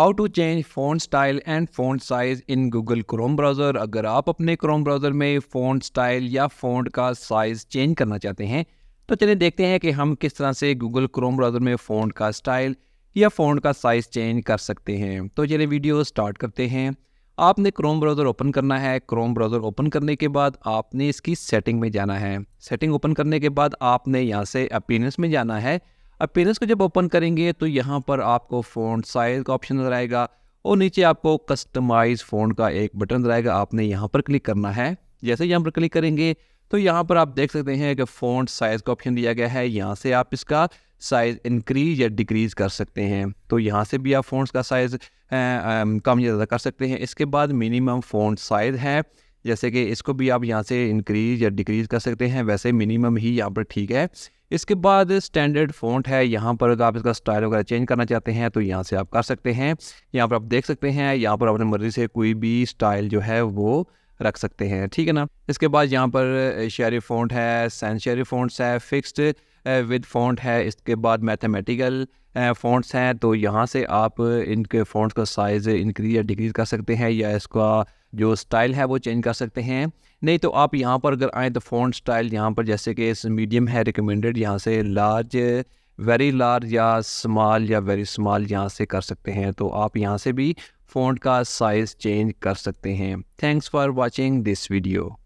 how to change font style and font size in Google Chrome browser अगर आप अपने Chrome browser में font style या font का साइज़ चेंज करना चाहते हैं तो चलिए देखते हैं कि हम किस तरह से गूगल क्रोम ब्राउज़र में फ़ोन का स्टाइल या फ़ोन का साइज़ चेंज कर सकते हैं तो चलिए वीडियो स्टार्ट करते हैं आपने क्रोम ब्राउज़र ओपन करना है क्रोम ब्राउज़र ओपन करने के बाद आपने इसकी सेटिंग में जाना है सेटिंग ओपन करने के बाद आपने यहाँ से अपीरेंस में जाना है अब पेरेंट्स को जब ओपन करेंगे तो यहाँ पर आपको फ़ोन साइज़ का ऑप्शन नज़र आएगा और नीचे आपको कस्टमाइज़ फ़ोन का एक बटन नज़र आएगा आपने यहाँ पर क्लिक करना है जैसे यहाँ पर क्लिक करेंगे तो यहाँ पर आप देख सकते हैं कि फ़ोन साइज़ का ऑप्शन दिया गया है यहाँ से आप इसका साइज़ इंक्रीज या डिक्रीज़ कर सकते हैं तो यहाँ से भी आप फ़ोन का साइज़ कम या ज़्यादा कर सकते हैं इसके बाद मिनिमम फ़ोन साइज़ है जैसे कि इसको भी आप यहाँ से इंक्रीज या डिक्रीज कर सकते हैं वैसे मिनिमम ही यहाँ पर ठीक है इसके बाद स्टैंडर्ड फ़ॉन्ट है यहाँ पर अगर आप इसका स्टाइल वगैरह चेंज करना चाहते हैं तो यहाँ से आप कर सकते हैं यहाँ पर आप देख सकते हैं यहाँ पर अपने मर्ज़ी से कोई भी स्टाइल जो है वो रख सकते हैं ठीक है ना इसके बाद यहाँ पर शेरी फ़ॉन्ट है सैन शेरी फ़ॉन्ट्स है फिक्स्ड विद फॉन्ट है इसके बाद मैथमेटिकल फ़ॉन्ट्स हैं तो यहाँ से आप इनके फ़ॉन्ट्स का साइज़ इंक्रीज या डिक्रीज कर सकते हैं या इसका जो स्टाइल है वो चेंज कर सकते हैं नहीं तो आप यहाँ पर अगर आएँ तो फ़ॉन्ट स्टाइल यहाँ पर जैसे कि इस मीडियम है रिकमेंडेड यहाँ से लार्ज वेरी लार्ज या स्मॉल या वेरी स्मॉल यहाँ से कर सकते हैं तो आप यहाँ से भी फ़ॉन्ट का साइज़ चेंज कर सकते हैं thanks for watching this video